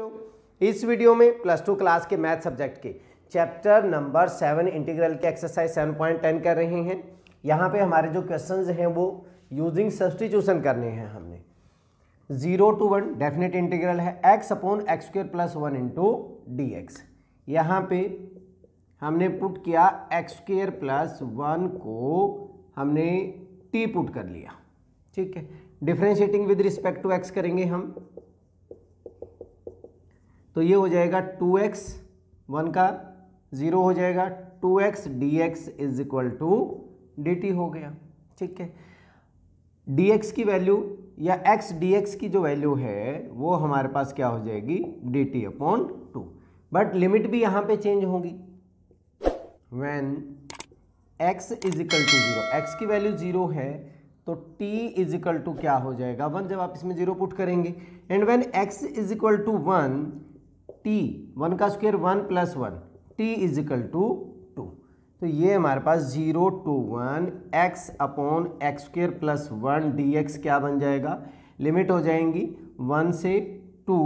इस वीडियो में plus two class के मैथ सब्जेक्ट के चैप्टर नंबर सेवन इंटीग्रल के एक्सरसाइज सेवन पॉइंट टेन कर रहे हैं यहाँ पे हमारे जो क्वेश्चंस हैं वो यूजिंग सब्सटीट्यूशन करने हैं हमने zero to one definite integral है x upon x square plus one into d x यहाँ पे हमने पुट किया एक्स स्क्र प्लस वन को हमने टी पुट कर लिया ठीक है differentiating with respect to x करेंगे हम तो ये हो जाएगा टू एक्स वन का ज़ीरो हो जाएगा two x d x is equal to d t हो गया ठीक है डी एक्स की वैल्यू या एक्स डी एक्स की जो वैल्यू है वो हमारे पास क्या हो जाएगी d t upon two but limit भी यहाँ पे चेंज होगी when x is equal to zero x की वैल्यू ज़ीरो है तो t इज इक्वल टू क्या हो जाएगा वन जब आप इसमें जीरो पुट करेंगे and when x is equal to one t one का square one plus one t is equal to two तो ये हमारे पास zero to one x upon x square plus one d x क्या बन जाएगा limit हो जाएंगी वन से टू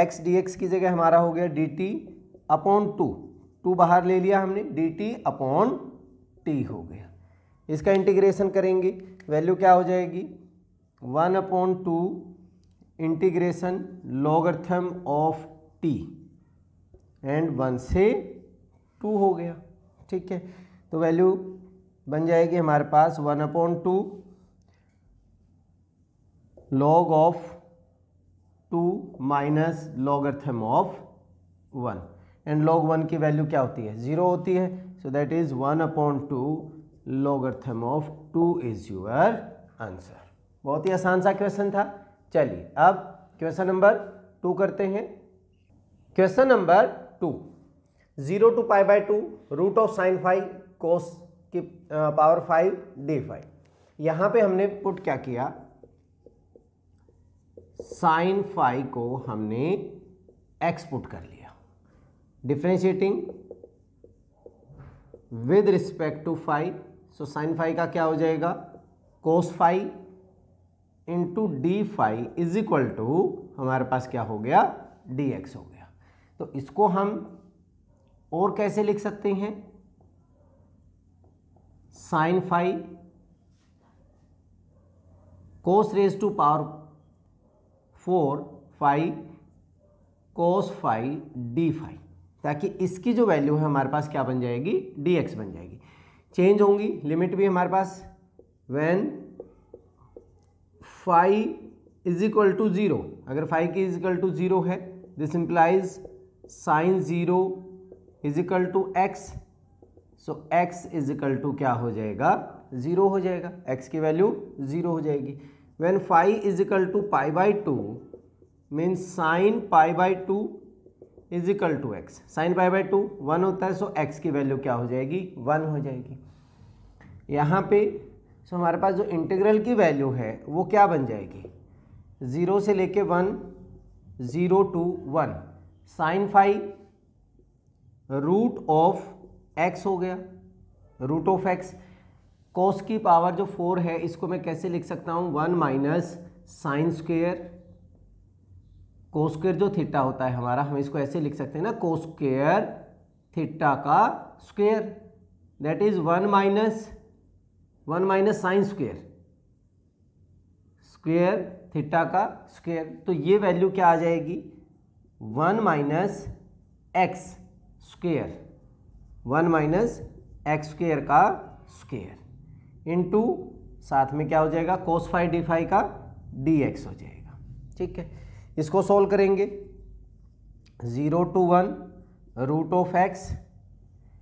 एक्स डी एक्स की जगह हमारा हो गया d t upon two two बाहर ले लिया हमने डी टी अपॉन टी हो गया इसका इंटीग्रेशन करेंगे वैल्यू क्या हो जाएगी one upon two integration logarithm of t and one से टू हो गया ठीक है तो वैल्यू बन जाएगी हमारे पास one upon two log of two minus logarithm of one and log one की वैल्यू क्या होती है ज़ीरो होती है so that is one upon two logarithm of two is your answer बहुत ही आसान सा क्वेश्चन था चलिए अब क्वेश्चन नंबर टू करते हैं question number two zero to pi by two root of sine five cos की पावर फाइव डी फाइव यहां पे हमने पुट क्या किया साइन फाइव को हमने एक्स पुट कर लिया differentiating with respect to five so sine five का क्या हो जाएगा cos five into d five is equal to हमारे पास क्या हो गया डी एक्स हो गया तो इसको हम और कैसे लिख सकते हैं sine five cos raise to power four five cos five d five ताकि इसकी जो वैल्यू है हमारे पास क्या बन जाएगी डी एक्स बन जाएगी चेंज होंगी लिमिट भी हमारे पास when five is equal to zero अगर फाइव की इज इक्वल टू ज़ीरो है this implies sine zero is equal to x so x is equal to क्या हो जाएगा ज़ीरो हो जाएगा एक्स की वैल्यू ज़ीरो हो जाएगी when five is equal to pi by two means sine pi by two is equal to x sine pi by two one होता है सो एक्स की वैल्यू क्या हो जाएगी वन हो जाएगी यहाँ पे सो हमारे पास जो इंटीग्रल की वैल्यू है वो क्या बन जाएगी ज़ीरो से लेके one zero to one sine five root of x हो गया रूट ऑफ एक्स कोस की पावर जो फोर है इसको मैं कैसे लिख सकता हूँ one minus sine square cos square जो थीटा होता है हमारा हम इसको ऐसे लिख सकते हैं ना कोस्केयर थीटा का square that is one minus one minus sine square square theta का स्क्वेयर तो ये वैल्यू क्या आ जाएगी one minus x square one minus x square का स्क्वेयर इनटू साथ में क्या हो जाएगा कोस फाइव डी फाइव का डी एक्स हो जाएगा ठीक है इसको सोल्व करेंगे zero to one root of x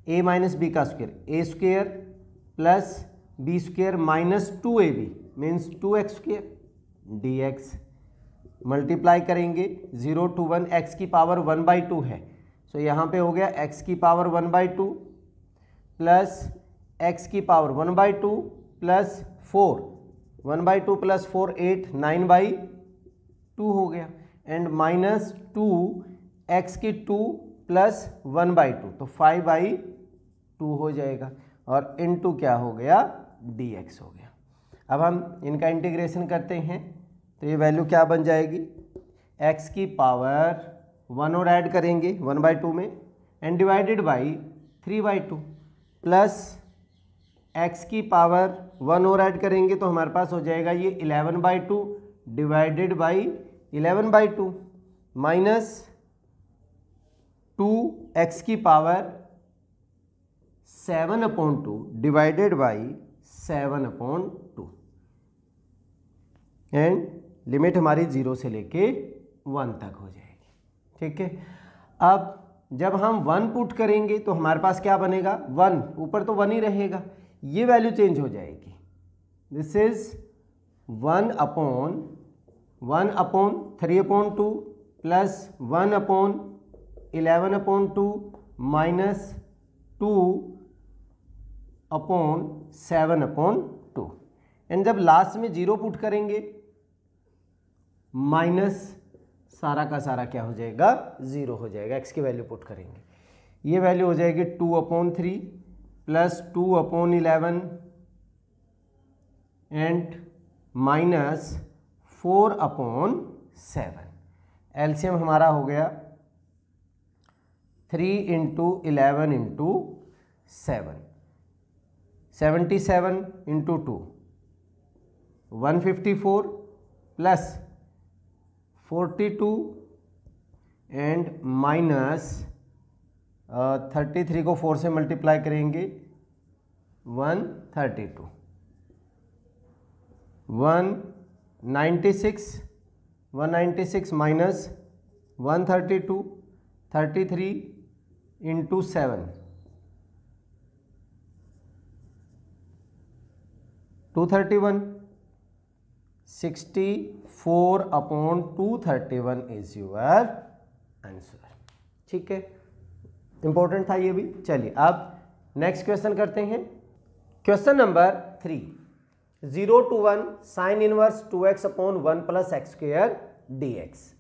a minus b का square a square plus B square minus two a b means two x square d x multiply करेंगे zero to one x की power one by two है so so, यहाँ पे हो गया x की power one by two plus x की power one by two plus four one by two plus four eight nine by two हो गया एंड माइनस टू एक्स की two plus one by two तो five by two हो जाएगा और इन to क्या हो गया डी एक्स हो गया अब हम इनका इंटीग्रेशन करते हैं तो ये वैल्यू क्या बन जाएगी एक्स की पावर वन और ऐड करेंगे वन बाई टू में and divided by three by two plus x की पावर वन और ऐड करेंगे तो हमारे पास हो जाएगा ये eleven by two divided by eleven by two minus two x की power seven upon two divided by seven upon two and limit हमारी ज़ीरो से लेके वन तक हो जाएगी ठीक है अब जब हम वन पुट करेंगे तो हमारे पास क्या बनेगा वन ऊपर तो वन ही रहेगा ये वैल्यू चेंज हो जाएगी this is one upon one upon three upon two plus one upon eleven upon two minus two upon seven upon two and जब लास्ट में जीरो पुट करेंगे माइनस सारा का सारा क्या हो जाएगा ज़ीरो हो जाएगा एक्स की वैल्यू पुट करेंगे ये वैल्यू हो जाएगी two upon three plus two upon eleven and minus four upon seven LCM हमारा हो गया three into eleven into seven seventy seven into two one fifty four plus forty two and minus thirty three को four से multiply करेंगे one thirty two one ninety six one ninety six minus one thirty two thirty three into seven two thirty one 64 upon 231 is your answer ठीक है important था ये भी चलिए अब नेक्स्ट क्वेश्चन करते हैं question number three zero to one sine inverse two x upon one plus x square d x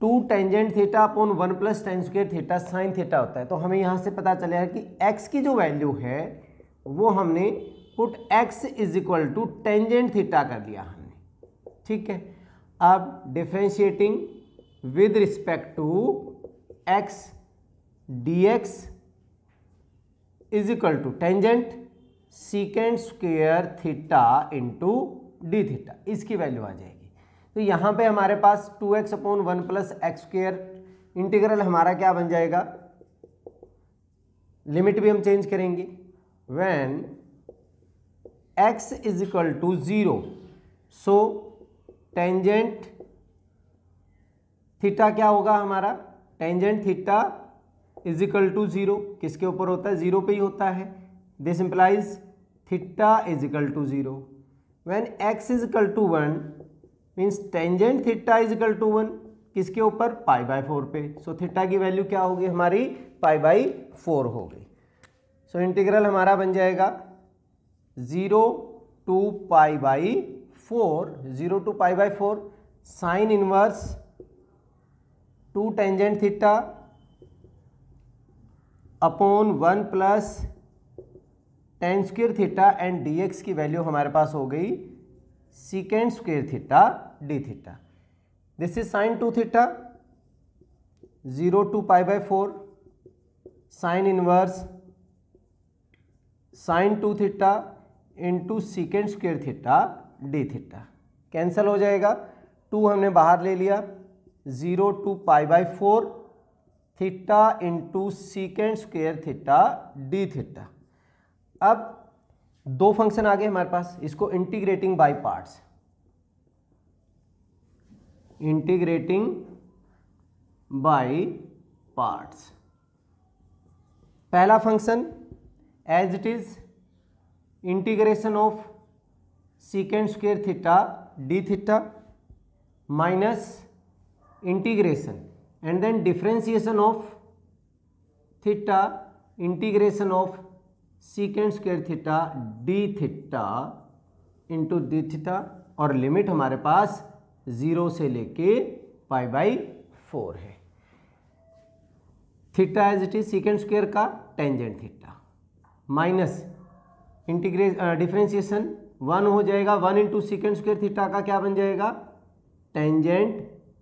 two tangent theta upon one plus tan square theta sine theta होता है तो हमें यहाँ से पता चलेगा कि एक्स की जो वैल्यू है वो हमने put x is equal to tangent theta कर दिया हमने ठीक है अब differentiating with respect to d x is equal to tangent secant square theta into d theta इसकी वैल्यू आ जाएगी तो यहाँ पे हमारे पास two x upon one plus x square integral हमारा क्या बन जाएगा लिमिट भी हम चेंज करेंगे when x is equal to zero so tangent theta क्या होगा हमारा tangent theta is equal to zero किसके ऊपर होता है जीरो पे ही होता है this implies theta is equal to zero when x is equal to one means tangent theta is equal to one किसके ऊपर पाई बाय फोर पे सो so, थीटा की वैल्यू क्या होगी हमारी पाई बाई फोर हो गई सो so, इंटीग्रल हमारा बन जाएगा zero to pi by four zero to pi by four sine inverse two tangent theta upon one plus tan square theta and d x की वैल्यू हमारे पास हो गई secant square theta d theta this is sine two theta zero to pi by four sine inverse sine two theta into secant square theta d theta cancel हो जाएगा two हमने बाहर ले लिया zero to pi by four theta into secant square theta d theta अब दो function आ गए हमारे पास इसको integrating by parts integrating by parts पहला function as it is integration of secant square theta d theta minus integration and then differentiation of theta integration of secant square theta d theta into d theta और limit हमारे पास zero से लेके pi by four है theta as it is secant square का tangent theta minus इंटीग्रे differentiation one हो जाएगा one into secant square theta का क्या बन जाएगा tangent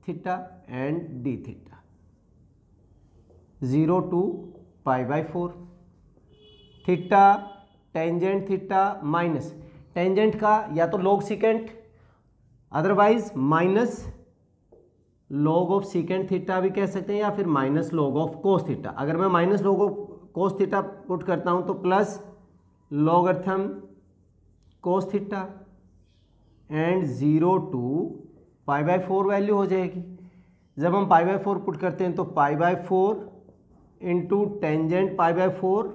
theta and d theta zero to pi by four theta tangent theta minus tangent का या तो log secant otherwise minus log of secant theta भी कह सकते हैं या फिर minus log of cos theta अगर मैं minus log of cos theta put करता हूं तो plus logarithm cos theta and zero to pi by four value हो जाएगी जब हम पाई बाय फोर पुट करते हैं तो pi by four into tangent pi by four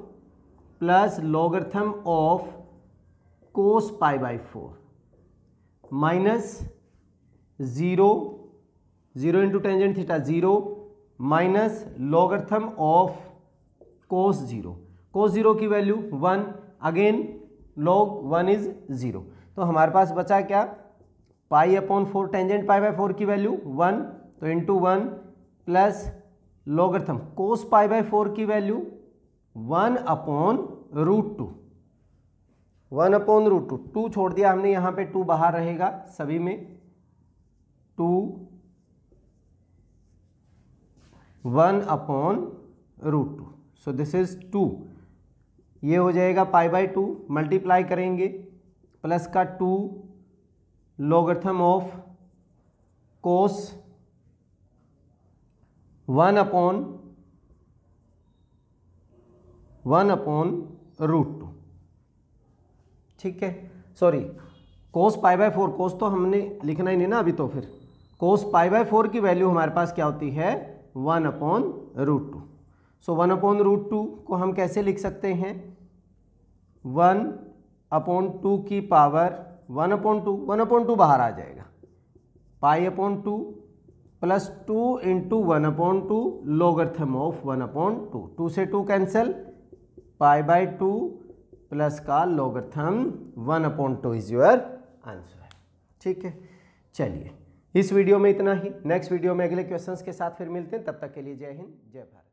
plus logarithm of cos pi by four minus zero zero into tangent theta zero minus logarithm of cos zero cos zero की value one again log one is zero तो हमारे पास बचा क्या pi upon four tangent pi by four की value one तो into one plus logarithm cos pi by four की value one upon root to one upon root two two छोड़ दिया हमने यहां पे टू बाहर रहेगा सभी में two one upon root two so this is two ये हो जाएगा पाई बाई टू मल्टीप्लाई करेंगे प्लस का two logarithm of cos one upon one upon root two ठीक है sorry cos pi by four cos तो हमने लिखना ही नहीं ना अभी तो फिर कोस पाई बाय फोर की वैल्यू हमारे पास क्या होती है one upon root two so one upon root to को हम कैसे लिख सकते हैं वन अपॉन टू की power one upon two one upon two बाहर आ जाएगा pi upon two plus two into one upon two logarithm of one upon two two से two cancel pi by two plus का logarithm one upon two is your answer ठीक है चलिए इस video में इतना ही नेक्स्ट वीडियो में अगले क्वेश्चंस के साथ फिर मिलते हैं तब तक के लिए जय हिंद जय भारत